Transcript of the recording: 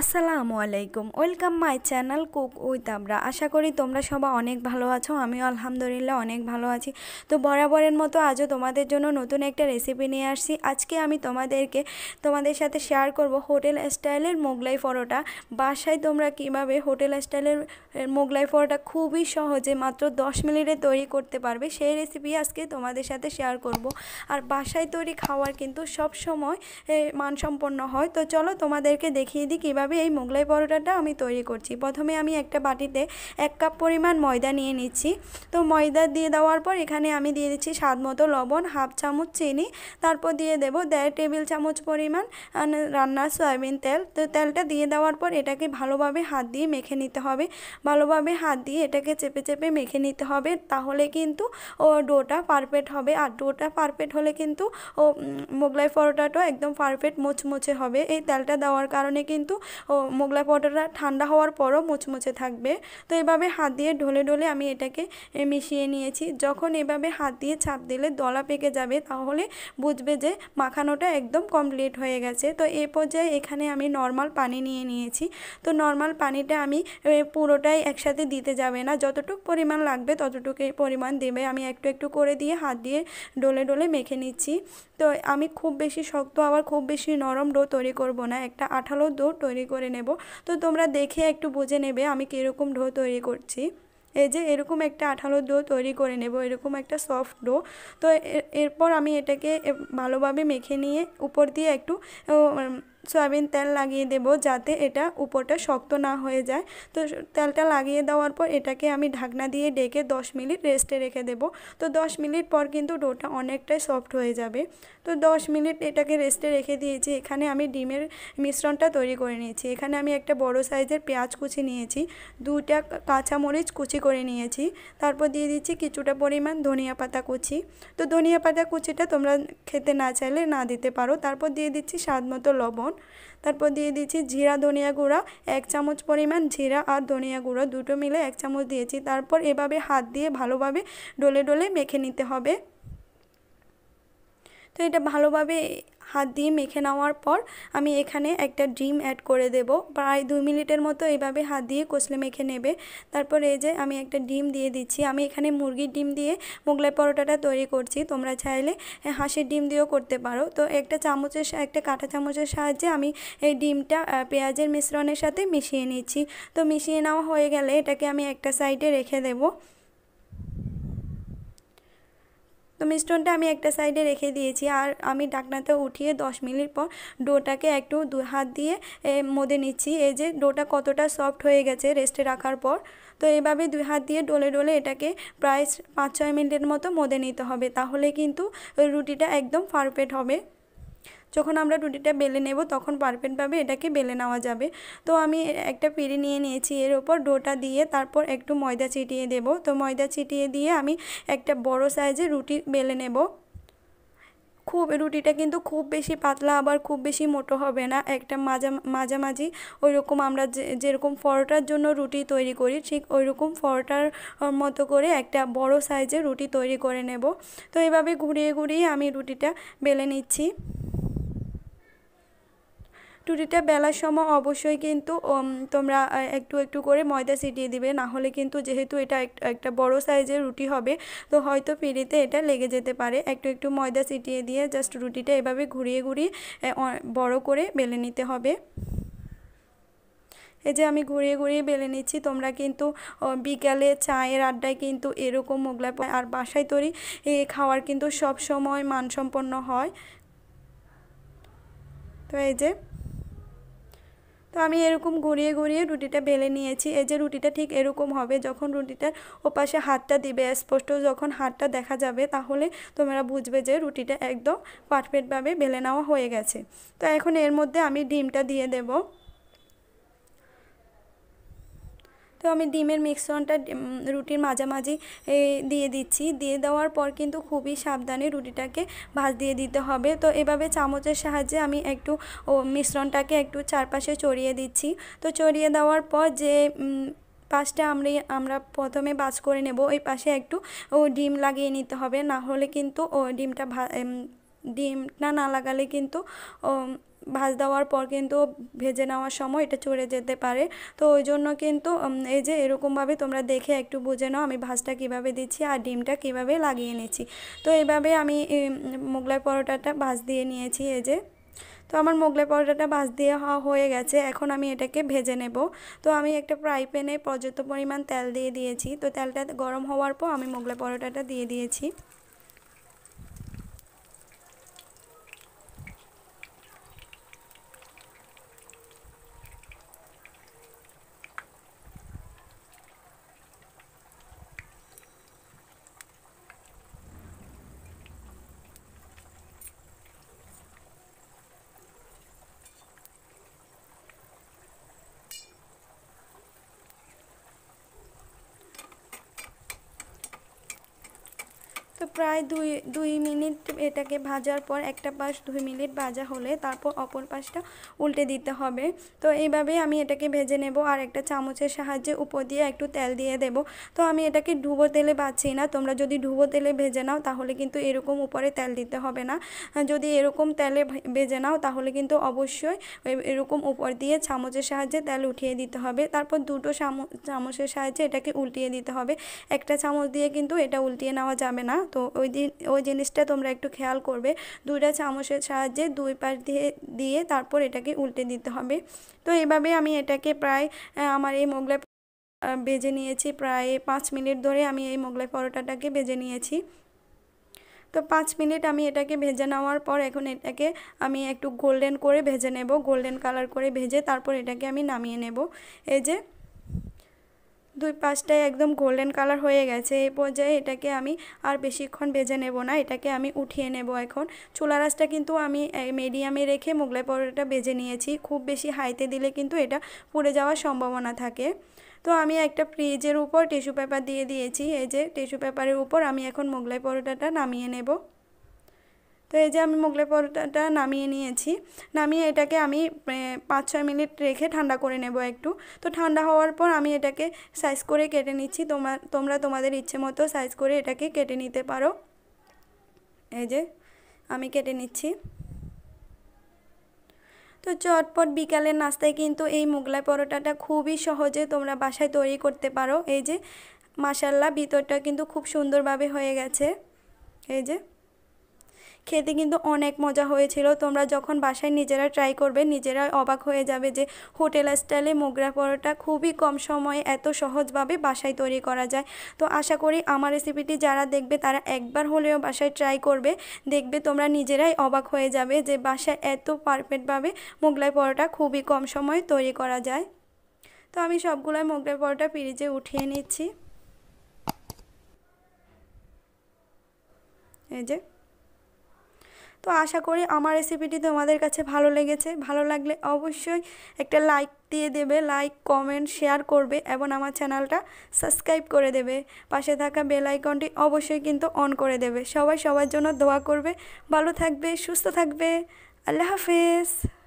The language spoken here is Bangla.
আসসালামু আলাইকুম welcome my channel cook with আমরা আশা করি তোমরা সবাই অনেক ভালো আছো আমিও আলহামদুলিল্লাহ অনেক ভালো আছি তো বরাবরের মতো আজও তোমাদের জন্য নতুন একটা রেসিপি নিয়ে আসছি আজকে আমি তোমাদেরকে তোমাদের সাথে শেয়ার করব হোটেল স্টাইলের মোগলাই পরোটা বাসায় তোমরা কিভাবে হোটেল স্টাইলের মোগলাই পরোটা খুবই সহজে মাত্র 10 মিনিটে তৈরি করতে পারবে সেই রেসিপি আজকে তোমাদের সাথে শেয়ার করব আর বাসায় তৈরি খাওয়ার কিন্তু সব সময় মানসম্পন্ন হয় তো চলো তোমাদেরকে দেখিয়ে দিই কীভাবে এইভাবে এই মোগলাই পরোটাটা আমি তৈরি করছি প্রথমে আমি একটা বাটিতে এক কাপ পরিমাণ ময়দা নিয়ে নিচ্ছি তো ময়দা দিয়ে দেওয়ার পর এখানে আমি দিয়ে দিচ্ছি স্বাদ মতো লবণ হাফ চামচ চিনি তারপর দিয়ে দেবো দেড় টেবিল চামচ পরিমাণ রান্নার সয়াবিন তেল তো তেলটা দিয়ে দেওয়ার পর এটাকে ভালোভাবে হাত দিয়ে মেখে নিতে হবে ভালোভাবে হাত দিয়ে এটাকে চেপে চেপে মেখে নিতে হবে তাহলে কিন্তু ও ডোটা পারফেক্ট হবে আর ডোটা পারফেক্ট হলে কিন্তু ও মোগলাই পরোটাটা একদম পারফেক্ট মোচমোচে হবে এই তেলটা দেওয়ার কারণে কিন্তু ও মোগলাই ঠান্ডা হওয়ার পরও মুচমুচে থাকবে তো এভাবে হাত দিয়ে ঢলে ঢলে আমি এটাকে মিশিয়ে নিয়েছি যখন এভাবে হাত দিয়ে ছাপ দিলে দলা পেকে যাবে তাহলে বুঝবে যে মাখানোটা একদম কমপ্লিট হয়ে গেছে তো এ পর্যায়ে এখানে আমি নর্মাল পানি নিয়ে নিয়েছি তো নর্মাল পানিটা আমি পুরোটাই একসাথে দিতে যাবে না যতটুক পরিমাণ লাগবে ততটুকু পরিমাণ দেবে আমি একটু একটু করে দিয়ে হাত দিয়ে ডোলে ডোলে মেখে নিচ্ছি তো আমি খুব বেশি শক্ত আবার খুব বেশি নরম ডো তৈরি করব না একটা আঠালো ডো তৈরি তৈরি করে নেব তো তোমরা দেখে একটু বুঝে নেবে আমি কীরকম ডো তৈরি করছি এই যে এরকম একটা আঠালো ডো তৈরি করে নেব এরকম একটা সফট ডো তো এরপর আমি এটাকে ভালোভাবে মেখে নিয়ে উপর দিয়ে একটু সয়াবিন তেল লাগিয়ে দেব যাতে এটা উপরটা শক্ত না হয়ে যায় তো তেলটা লাগিয়ে দেওয়ার পর এটাকে আমি ঢাকনা দিয়ে ডেকে 10 মিনিট রেস্টে রেখে দেব তো 10 মিনিট পর কিন্তু ডোটা অনেকটাই সফট হয়ে যাবে তো 10 মিনিট এটাকে রেস্টে রেখে দিয়েছি এখানে আমি ডিমের মিশ্রণটা তৈরি করে নিয়েছি এখানে আমি একটা বড় সাইজের পেঁয়াজ কুচি নিয়েছি দুটা কাঁচামরিচ কুচি করে নিয়েছি তারপর দিয়ে দিচ্ছি কিছুটা পরিমাণ ধনিয়া পাতা কুচি তো ধনিয়া পাতা কুচিটা তোমরা খেতে না চাইলে না দিতে পারো তারপর দিয়ে দিচ্ছি স্বাদ মতো লবণ লবণ তারপর দিয়ে দিয়েছি জিরা ধনিয়া গুঁড়া এক চামচ পরিমাণ জিরা আর ধনিয়া গুঁড়ো দুটো মিলে এক চামচ দিয়েছি তারপর এভাবে হাত দিয়ে ভালোভাবে ডলে ডলে মেখে নিতে হবে তো এটা ভালোভাবে হাত দিয়ে মেখে নেওয়ার পর আমি এখানে একটা ডিম অ্যাড করে দেব প্রায় দুই মিনিটের মতো এইভাবে হাত দিয়ে কষলে মেখে নেবে তারপর এই যে আমি একটা ডিম দিয়ে দিচ্ছি আমি এখানে মুরগির ডিম দিয়ে মোগলাই পরোটাটা তৈরি করছি তোমরা চাইলে হাঁসের ডিম দিয়েও করতে পারো তো একটা চামচের একটা কাঁটা চামচের সাহায্যে আমি এই ডিমটা পেঁয়াজের মিশ্রণের সাথে মিশিয়ে নিচ্ছি তো মিশিয়ে নেওয়া হয়ে গেলে এটাকে আমি একটা সাইডে রেখে দেবো তো মিষ্টনটা আমি একটা সাইডে রেখে দিয়েছি আর আমি ডাকনাতে উঠিয়ে 10 মিনিট পর ডোটাকে একটু দু হাত দিয়ে মদে নিচ্ছি এই যে ডোটা কতটা সফট হয়ে গেছে রেস্টে রাখার পর তো এইভাবে দুই হাত দিয়ে ডলে ডলে এটাকে প্রায় পাঁচ ছয় মিনিটের মতো মদে নিতে হবে তাহলে কিন্তু রুটিটা একদম পারফেক্ট হবে যখন আমরা রুটিটা বেলে নেব তখন পারফেক্টভাবে এটাকে বেলে নেওয়া যাবে তো আমি একটা পিড়ি নিয়ে নিয়েছি এর ওপর ডোটা দিয়ে তারপর একটু ময়দা ছিটিয়ে দেব তো ময়দা ছিটিয়ে দিয়ে আমি একটা বড় সাইজের রুটি বেলে নেব খুব রুটিটা কিন্তু খুব বেশি পাতলা আবার খুব বেশি মোটো হবে না একটা মাঝা মাঝামাঝি ওইরকম আমরা যেরকম ফরটার জন্য রুটি তৈরি করি ঠিক ওইরকম ফরটার মতো করে একটা বড় সাইজে রুটি তৈরি করে নেব তো এইভাবে ঘুরিয়ে ঘুরিয়ে আমি রুটিটা বেলে নিচ্ছি টুটিটা বেলার সময় অবশ্যই কিন্তু তোমরা একটু একটু করে ময়দা ছিটিয়ে দিবে না হলে কিন্তু যেহেতু এটা একটা বড় সাইজের রুটি হবে তো হয়তো পিঁড়িতে এটা লেগে যেতে পারে একটু একটু ময়দা ছিটিয়ে দিয়ে জাস্ট রুটিটা এভাবে ঘুরিয়ে ঘুরিয়ে বড় করে বেলে নিতে হবে এই যে আমি ঘুরিয়ে ঘুরিয়ে বেলে নিচ্ছি তোমরা কিন্তু বিকালে চায়ের আড্ডায় কিন্তু এরকম মোগলা আর বাসায় তৈরি খাওয়ার কিন্তু সব সময় মানসম্পন্ন হয় তো এই যে তো আমি এরকম ঘুরিয়ে ঘুরিয়ে রুটিটা বেলে নিয়েছি এই যে রুটিটা ঠিক এরকম হবে যখন রুটিটার ওপাশে হাতটা দিবে স্পষ্ট যখন হাতটা দেখা যাবে তাহলে তোমরা বুঝবে যে রুটিটা একদম পারফেক্টভাবে বেলে নেওয়া হয়ে গেছে তো এখন এর মধ্যে আমি ডিমটা দিয়ে দেবো তো আমি ডিমের মিশ্রণটা রুটির মাঝামাঝি দিয়ে দিচ্ছি দিয়ে দেওয়ার পর কিন্তু খুবই সাবধানে রুটিটাকে ভাজ দিয়ে দিতে হবে তো এভাবে চামচের সাহায্যে আমি একটু ও মিশ্রণটাকে একটু চারপাশে চড়িয়ে দিচ্ছি তো চড়িয়ে দেওয়ার পর যে পাশটা আমরা আমরা প্রথমে বাজ করে নেব ওই পাশে একটু ও ডিম লাগিয়ে নিতে হবে না হলে কিন্তু ও ডিমটা ডিমটা না লাগালে কিন্তু ভাজ দেওয়ার পর কিন্তু ভেজে নেওয়ার সময় এটা চড়ে যেতে পারে তো ওই জন্য কিন্তু এই যে এরকমভাবে তোমরা দেখে একটু বুঝে নাও আমি ভাজটা কিভাবে দিচ্ছি আর ডিমটা কিভাবে লাগিয়ে নিচ্ছি তো এইভাবে আমি মোগলাই পরোটাটা ভাজ দিয়ে নিয়েছি এই যে তো আমার মোগলাই পরোটাটা ভাজ দিয়ে হয়ে গেছে এখন আমি এটাকে ভেজে নেব তো আমি একটা ফ্রাই প্যানে পর্যাপ্ত পরিমাণ তেল দিয়ে দিয়েছি তো তেলটা গরম হওয়ার পর আমি মোগলাই পরোটাটা দিয়ে দিয়েছি প্রায় দুই দুই মিনিট এটাকে ভাজার পর একটা পাশ দুই মিনিট ভাজা হলে তারপর অপর পাশটা উল্টে দিতে হবে তো এইভাবেই আমি এটাকে ভেজে নেব আর একটা চামচের সাহায্যে উপর দিয়ে একটু তেল দিয়ে দেব তো আমি এটাকে ডুবো তেলে বাছি না তোমরা যদি ডুবো তেলে ভেজে নাও তাহলে কিন্তু এরকম উপরে তেল দিতে হবে না যদি এরকম তেলে ভেজে নাও তাহলে কিন্তু অবশ্যই এরকম উপর দিয়ে চামচের সাহায্যে তেল উঠিয়ে দিতে হবে তারপর দুটো চামচের সাহায্যে এটাকে উল্টিয়ে দিতে হবে একটা চামচ দিয়ে কিন্তু এটা উল্টিয়ে নেওয়া যাবে না তো ওই দিন ওই জিনিসটা তোমরা একটু খেয়াল করবে দুইটা চামচের সাহায্যে দুই পাশ দিয়ে দিয়ে তারপর এটাকে উল্টে দিতে হবে তো এভাবে আমি এটাকে প্রায় আমার এই মোগলাই বেজে নিয়েছি প্রায় পাঁচ মিনিট ধরে আমি এই মোগলাই পরোটাটাকে বেজে নিয়েছি তো পাঁচ মিনিট আমি এটাকে ভেজে নেওয়ার পর এখন এটাকে আমি একটু গোল্ডেন করে ভেজে নেব গোল্ডেন কালার করে ভেজে তারপর এটাকে আমি নামিয়ে নেব এই যে দুই পাশটায় একদম গোল্ডেন কালার হয়ে গেছে এই পর্যায়ে এটাকে আমি আর বেশিক্ষণ ভেজে নেব না এটাকে আমি উঠিয়ে নেব এখন চুলা রাসটা কিন্তু আমি মিডিয়ামে রেখে মোগলাই পরোটা ভেজে নিয়েছি খুব বেশি হাইতে দিলে কিন্তু এটা পুড়ে যাওয়ার সম্ভাবনা থাকে তো আমি একটা ফ্রিজের উপর টিস্যু পেপার দিয়ে দিয়েছি এই যে টিস্যু পেপারের উপর আমি এখন মোগলাই পরোটাটা নামিয়ে নেব তো এই যে আমি মোগলাই পরোটাটা নামিয়ে নিয়েছি নামিয়ে এটাকে আমি পাঁচ ছয় মিনিট রেখে ঠান্ডা করে নেব একটু তো ঠান্ডা হওয়ার পর আমি এটাকে সাইজ করে কেটে নিচ্ছি তোমার তোমরা তোমাদের ইচ্ছে মতো সাইজ করে এটাকে কেটে নিতে পারো এই যে আমি কেটে নিচ্ছি তো চটপট বিকালের নাস্তায় কিন্তু এই মোগলাই পরোটাটা খুবই সহজে তোমরা বাসায় তৈরি করতে পারো এই যে মাসাল্লা ভিতরটা কিন্তু খুব সুন্দরভাবে হয়ে গেছে এই যে খেতে কিন্তু অনেক মজা হয়েছিল তোমরা যখন বাসায় নিজেরা ট্রাই করবে নিজেরা অবাক হয়ে যাবে যে হোটেল স্টাইলে মোগরা পরোটা খুবই কম সময়ে এত সহজভাবে বাসায় তৈরি করা যায় তো আশা করি আমার রেসিপিটি যারা দেখবে তারা একবার হলেও বাসায় ট্রাই করবে দেখবে তোমরা নিজেরাই অবাক হয়ে যাবে যে বাসায় এত পারফেক্টভাবে মোগলাই পরোটা খুবই কম সময়ে তৈরি করা যায় তো আমি সবগুলোই মোগলাই পরোটা ফ্রিজে উঠিয়ে নিচ্ছি এই যে তো আশা করি আমার রেসিপিটি তোমাদের কাছে ভালো লেগেছে ভালো লাগলে অবশ্যই একটা লাইক দিয়ে দেবে লাইক কমেন্ট শেয়ার করবে এবং আমার চ্যানেলটা সাবস্ক্রাইব করে দেবে পাশে থাকা বেল আইকনটি অবশ্যই কিন্তু অন করে দেবে সবাই সবার জন্য দোয়া করবে ভালো থাকবে সুস্থ থাকবে আল্লাহ হাফেজ